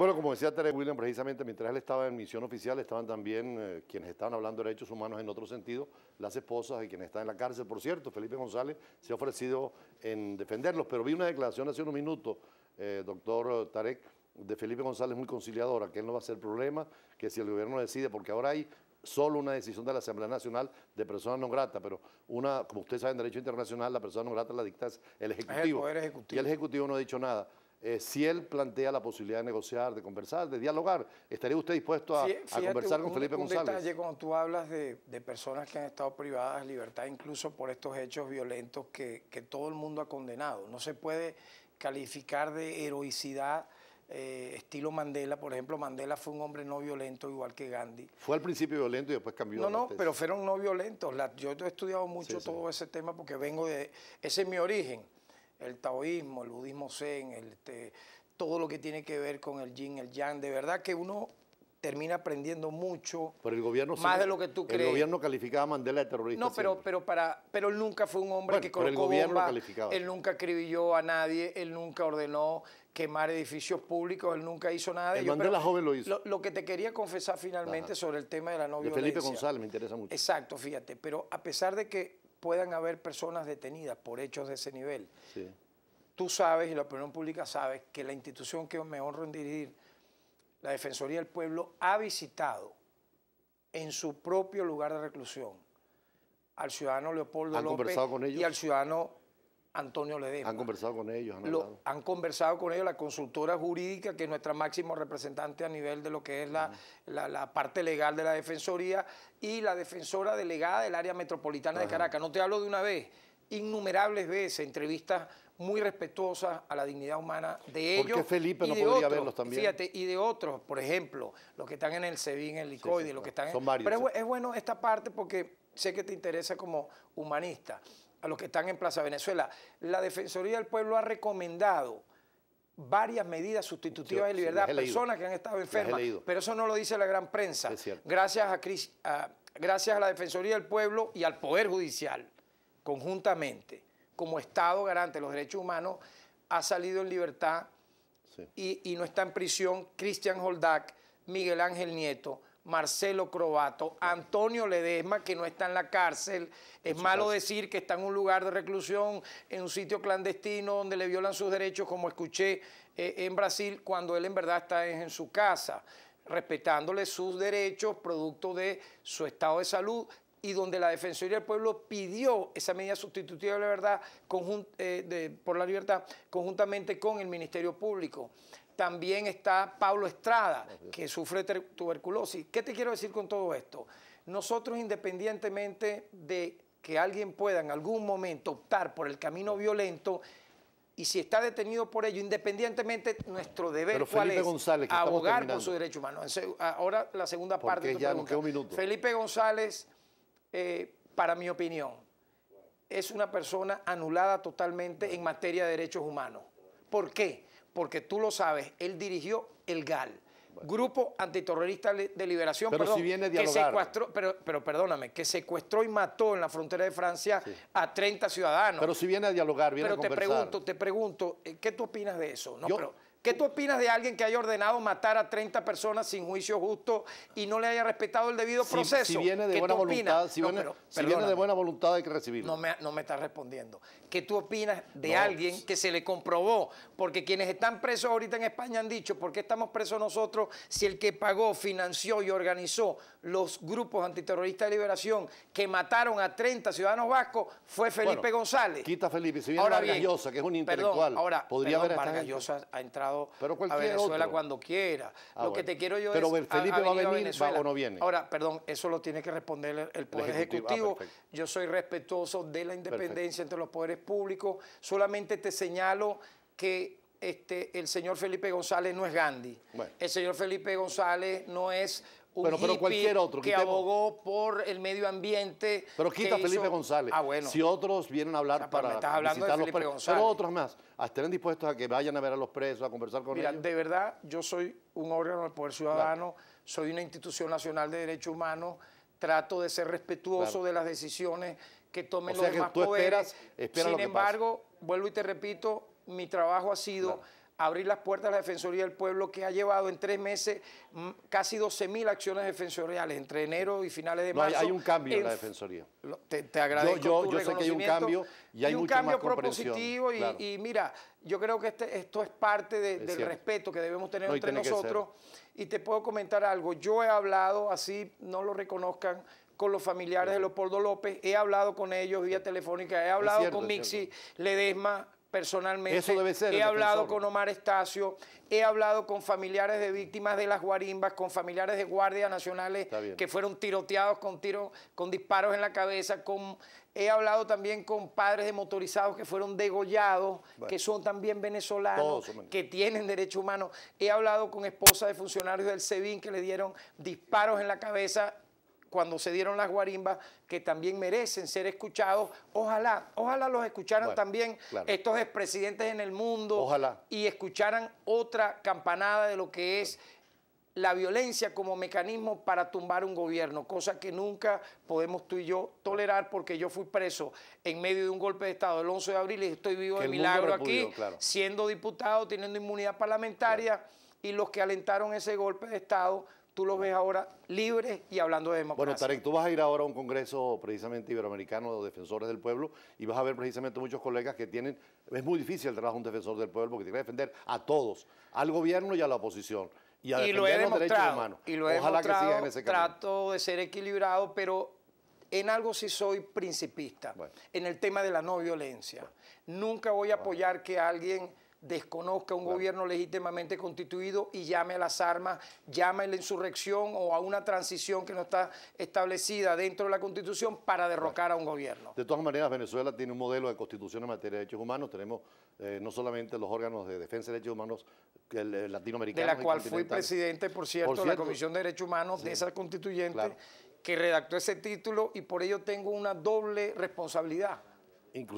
Bueno, como decía Tarek William, precisamente mientras él estaba en misión oficial, estaban también eh, quienes estaban hablando de derechos humanos en otro sentido, las esposas y quienes están en la cárcel. Por cierto, Felipe González se ha ofrecido en defenderlos, pero vi una declaración hace unos minutos, eh, doctor Tarek, de Felipe González muy conciliadora, que él no va a ser problema, que si el gobierno decide, porque ahora hay solo una decisión de la Asamblea Nacional de personas no grata, pero una, como usted sabe, en Derecho Internacional, la persona no grata la dicta el Ejecutivo. el ejecutivo. Y el Ejecutivo no ha dicho nada. Eh, si él plantea la posibilidad de negociar, de conversar, de dialogar, ¿estaría usted dispuesto a, a conversar con Felipe un detalle, cuando tú hablas de, personas que han estado privadas de libertad, incluso por estos hechos violentos que, todo el mundo ha condenado, no se puede calificar de heroicidad. Eh, estilo Mandela, por ejemplo, Mandela fue un hombre no violento igual que Gandhi. Fue al principio violento y después cambió. No, no, pero fueron no violentos. yo he estudiado mucho todo ese tema porque vengo de... Ese es mi origen el taoísmo, el budismo zen, el, este, todo lo que tiene que ver con el yin, el yang. De verdad que uno termina aprendiendo mucho. Pero el gobierno más de lo que tú crees. El gobierno calificaba a Mandela de terrorista. No, pero pero para pero él nunca fue un hombre que colocó bombas. Él nunca acribilló a nadie, él nunca ordenó quemar edificios públicos, él nunca hizo nada. El Mandela joven lo hizo. Lo, que te quería confesar finalmente sobre el tema de la novia de Felipe González me interesa mucho. Exacto, fíjate, pero a pesar de que puedan haber personas detenidas por hechos de ese nivel. Tú sabes, y la opinión pública sabe, que la institución que me honro en dirigir, la Defensoría del Pueblo, ha visitado en su propio lugar de reclusión al ciudadano Leopoldo López y al ciudadano Antonio Ledesma. ¿Han conversado con ellos? Han, han, conversado con ellos, la consultora jurídica, que es nuestra máxima representante a nivel de lo que es la, parte legal de la Defensoría, y la defensora delegada del área metropolitana de Caracas. No te hablo de una vez, innumerables veces, entrevistas muy respetuosas a la dignidad humana de ellos. Porque Felipe no podría verlos también. Fíjate, y de otros, por ejemplo, los que están en el SEBIN, en el LICOIDE, los que están en... Son varios. Pero es bueno esta parte porque sé que te interesa como humanista a los que están en Plaza Venezuela. La Defensoría del Pueblo ha recomendado varias medidas sustitutivas de libertad a personas que han estado enfermas, pero eso no lo dice la gran prensa. Gracias a, gracias a la Defensoría del Pueblo y al Poder Judicial, conjuntamente, como Estado garante de los derechos humanos, ha salido en libertad y, y no está en prisión Cristian Holdak, Miguel Ángel Nieto, Marcelo Crobato, Antonio Ledesma, que no está en la cárcel. Es malo decir que está en un lugar de reclusión, en un sitio clandestino donde le violan sus derechos, como escuché eh, en Brasil, cuando él en verdad está en, su casa, respetándole sus derechos, producto de su estado de salud, y donde la Defensoría del Pueblo pidió esa medida sustitutiva de la verdad eh, por la libertad conjuntamente con el Ministerio Público. También está Pablo Estrada, que sufre tuberculosis. ¿Qué te quiero decir con todo esto? Nosotros, independientemente de que alguien pueda en algún momento optar por el camino violento, y si está detenido por ello, independientemente, nuestro deber es abogar por su derecho humano. Ahora la segunda parte de Felipe González, eh, para mi opinión, es una persona anulada totalmente en materia de derechos humanos. ¿Por qué? porque tú lo sabes, él dirigió el GAL. Grupo Antiterrorista de Liberación, pero si viene que secuestró, pero, pero, perdóname, que secuestró y mató en la frontera de Francia a 30 ciudadanos. Pero si viene a dialogar, viene a conversar. Pero te pregunto, te pregunto, eh, ¿qué tú opinas de eso? No, pero, ¿Qué tú opinas de alguien que haya ordenado matar a 30 personas sin juicio justo y no le haya respetado el debido proceso? Si viene de buena voluntad, si, viene, de buena voluntad hay que recibirlo. No me, no me estás respondiendo. ¿Qué tú opinas de alguien que se le comprobó? Porque quienes están presos ahorita en España han dicho, ¿por qué estamos presos nosotros si el que pagó, financió y organizó los grupos antiterroristas de liberación que mataron a 30 ciudadanos vascos fue Felipe González? Quita Felipe, si viene Vargas Llosa, que es un intelectual, ahora, podría haber ha entrado a Venezuela cuando quiera. Ah, lo que te quiero yo es... Pero Felipe va a venir o no viene. Ahora, perdón, eso lo tiene que responder el, Poder Ejecutivo. Ah, yo soy respetuoso de la independencia entre los poderes públicos. Solamente te señalo que este, el señor Felipe González no es Gandhi. El señor Felipe González no es un pero cualquier otro, que abogó por el medio ambiente. Pero quita a Felipe González. Ah, si otros vienen a hablar para estás hablando de Felipe los pero otros más, ah, estén dispuestos a que vayan a ver a los presos, a conversar con ellos. Mira, de verdad, yo soy un órgano del Poder Ciudadano, soy una institución nacional de derechos humanos, trato de ser respetuoso de las decisiones que tomen los demás que tú poderes. Sin embargo, vuelvo y te repito, mi trabajo ha sido abrir las puertas a la Defensoría del Pueblo que ha llevado en tres meses mm, casi 12.000 acciones defensoriales entre enero y finales de no, hay un cambio en, la Defensoría. Te, agradezco. Yo, yo sé que hay un cambio y hay un cambio propositivo y, mira, yo creo que este, esto es parte del respeto que debemos tener entre nosotros. Y te puedo comentar algo. Yo he hablado, así no lo reconozcan, con los familiares de Leopoldo López, he hablado con ellos vía telefónica, he hablado con Mixi Ledesma, personalmente he hablado con Omar Estacio, he hablado con familiares de víctimas de las guarimbas, con familiares de guardias nacionales que fueron tiroteados con con disparos en la cabeza, con he hablado también con padres de motorizados que fueron degollados, que son también venezolanos, que tienen derecho humano. He hablado con esposas de funcionarios del SEBIN que le dieron disparos en la cabeza cuando se dieron las guarimbas, que también merecen ser escuchados. Ojalá, ojalá los escucharan también estos expresidentes en el mundo. Y escucharan otra campanada de lo que es la violencia como mecanismo para tumbar un gobierno, cosa que nunca podemos tú y yo tolerar porque yo fui preso en medio de un golpe de Estado el 11 de abril y estoy vivo de milagro aquí, siendo diputado, teniendo inmunidad parlamentaria y los que alentaron ese golpe de Estado tú lo ves ahora libre y hablando de democracia. Bueno, Tarek, tú vas a ir ahora a un congreso precisamente iberoamericano de defensores del pueblo y vas a ver precisamente muchos colegas que tienen. Es muy difícil el trabajo de un defensor del pueblo porque tiene que defender a todos, al gobierno y a la oposición. Y, a y lo he los derechos Humanos. Y lo he Ojalá en ese Trato de ser equilibrado, pero en algo sí soy principista. En el tema de la no violencia. Nunca voy a apoyar que alguien desconozca un gobierno legítimamente constituido y llame a las armas, llame a la insurrección o a una transición que no está establecida dentro de la Constitución para derrocar a un gobierno. De todas maneras, Venezuela tiene un modelo de constitución en materia de derechos humanos. Tenemos eh, no solamente los órganos de defensa de derechos humanos el, latinoamericanos. De la cual fui presidente, por cierto, de la Comisión de Derechos Humanos de esa constituyente que redactó ese título y por ello tengo una doble responsabilidad.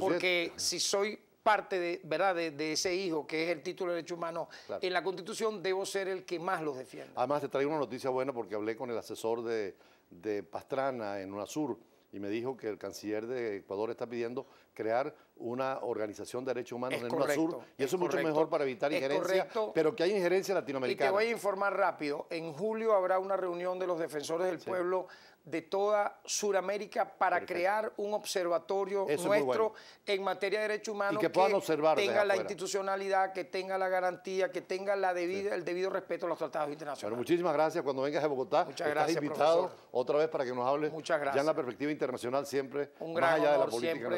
porque si soy parte de, ¿verdad? De, ese hijo, que es el título de derecho humano, en la Constitución, debo ser el que más los defienda. Además, te traigo una noticia buena porque hablé con el asesor de, de Pastrana en UNASUR y me dijo que el canciller de Ecuador está pidiendo crear una organización de derechos humanos en el sur, y eso es, mucho mejor para evitar injerencia, pero que hay injerencia latinoamericana. Y te voy a informar rápido, en julio habrá una reunión de los defensores del pueblo de toda Sudamérica para crear un observatorio nuestro en materia de derechos humanos que, puedan tenga la institucionalidad, que tenga la garantía, que tenga la debida, el debido respeto a los tratados internacionales. muchísimas gracias. Cuando vengas a Bogotá, Muchas estás invitado otra vez para que nos hables Muchas gracias. ya en la perspectiva internacional siempre, Un más allá de la política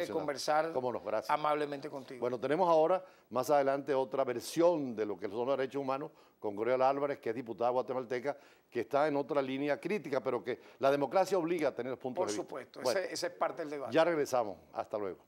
amablemente contigo. Bueno, tenemos ahora, más adelante, otra versión de lo que son los derechos humanos con Gloria Álvarez, que es diputada guatemalteca, que está en otra línea crítica, pero que la democracia obliga a tener puntos de vista. Por supuesto, ese esa es parte del debate. Ya regresamos. Hasta luego.